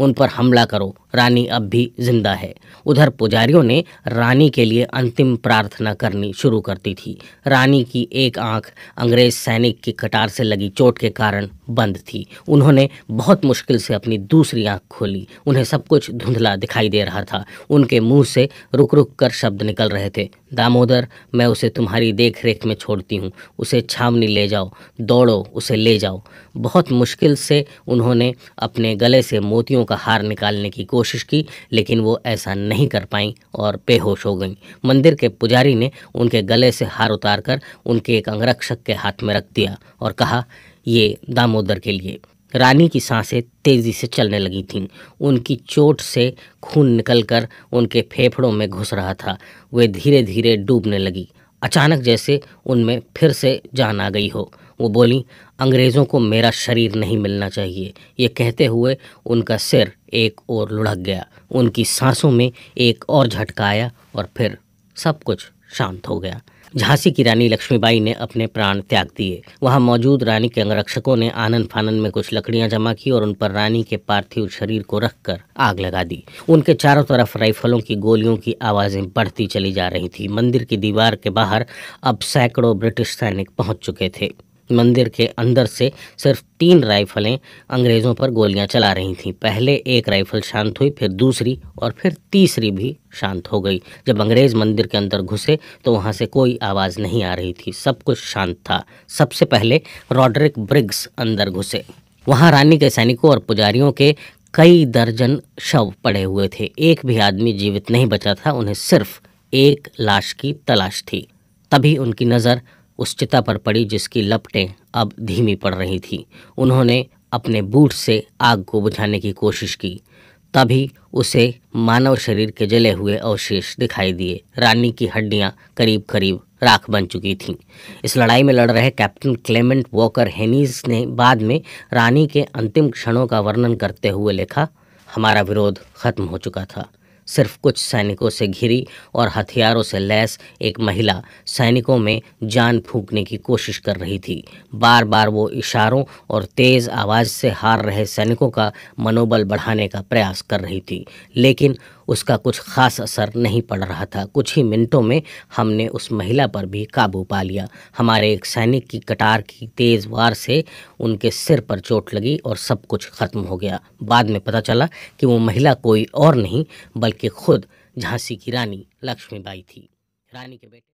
उन पर हमला करो रानी अब भी जिंदा है उधर पुजारियों ने रानी के लिए अंतिम प्रार्थना करनी शुरू कर दी थी रानी की एक आंख अंग्रेज सैनिक की कटार से लगी चोट के कारण बंद थी उन्होंने बहुत मुश्किल से अपनी दूसरी आंख खोली उन्हें सब कुछ धुंधला दिखाई दे रहा था उनके मुंह से रुक रुक कर शब्द निकल रहे थे दामोदर मैं उसे तुम्हारी देख रेख में छोड़ती हूँ उसे छावनी ले जाओ दौड़ो उसे ले जाओ बहुत मुश्किल से उन्होंने अपने गले से मोतियों का हार निकालने की कोशिश कोशिश की लेकिन वो ऐसा नहीं कर पाई और बेहोश हो गईं मंदिर के पुजारी ने उनके गले से हार उतारकर उनके एक अंगरक्षक के हाथ में रख दिया और कहा ये दामोदर के लिए रानी की सांसें तेजी से चलने लगी थीं उनकी चोट से खून निकलकर उनके फेफड़ों में घुस रहा था वे धीरे धीरे डूबने लगी अचानक जैसे उनमें फिर से जान आ गई हो वो बोली अंग्रेज़ों को मेरा शरीर नहीं मिलना चाहिए ये कहते हुए उनका सिर एक और लुढ़क गया उनकी सांसों में एक और झटका आया और फिर सब कुछ शांत हो गया झांसी की रानी लक्ष्मीबाई ने अपने प्राण त्याग दिए वहां मौजूद रानी के अंगरक्षकों ने आनंद फानंद में कुछ लकड़ियां जमा की और उन पर रानी के पार्थिव शरीर को रखकर आग लगा दी उनके चारों तरफ राइफलों की गोलियों की आवाज़ें बढ़ती चली जा रही थी मंदिर की दीवार के बाहर अब सैकड़ों ब्रिटिश सैनिक पहुंच चुके थे मंदिर के अंदर से सिर्फ तीन राइफलें अंग्रेज़ों पर गोलियां चला रही थीं पहले एक राइफल शांत हुई फिर दूसरी और फिर तीसरी भी शांत हो गई जब अंग्रेज़ मंदिर के अंदर घुसे तो वहां से कोई आवाज़ नहीं आ रही थी सब कुछ शांत था सबसे पहले रॉड्रिक ब्रिग्स अंदर घुसे वहां रानी के सैनिकों और पुजारियों के कई दर्जन शव पड़े हुए थे एक भी आदमी जीवित नहीं बचा था उन्हें सिर्फ एक लाश की तलाश थी तभी उनकी नज़र उस चिता पर पड़ी जिसकी लपटें अब धीमी पड़ रही थी उन्होंने अपने बूट से आग को बुझाने की कोशिश की तभी उसे मानव शरीर के जले हुए अवशेष दिखाई दिए रानी की हड्डियां करीब करीब राख बन चुकी थीं इस लड़ाई में लड़ रहे कैप्टन क्लेमेंट वॉकर हेनीज ने बाद में रानी के अंतिम क्षणों का वर्णन करते हुए लिखा हमारा विरोध खत्म हो चुका था सिर्फ कुछ सैनिकों से घिरी और हथियारों से लैस एक महिला सैनिकों में जान फूकने की कोशिश कर रही थी बार बार वो इशारों और तेज़ आवाज़ से हार रहे सैनिकों का मनोबल बढ़ाने का प्रयास कर रही थी लेकिन उसका कुछ खास असर नहीं पड़ रहा था कुछ ही मिनटों में हमने उस महिला पर भी काबू पा लिया हमारे एक सैनिक की कटार की तेज़ वार से उनके सिर पर चोट लगी और सब कुछ ख़त्म हो गया बाद में पता चला कि वो महिला कोई और नहीं बल्कि खुद झांसी की रानी लक्ष्मीबाई थी रानी के बेटे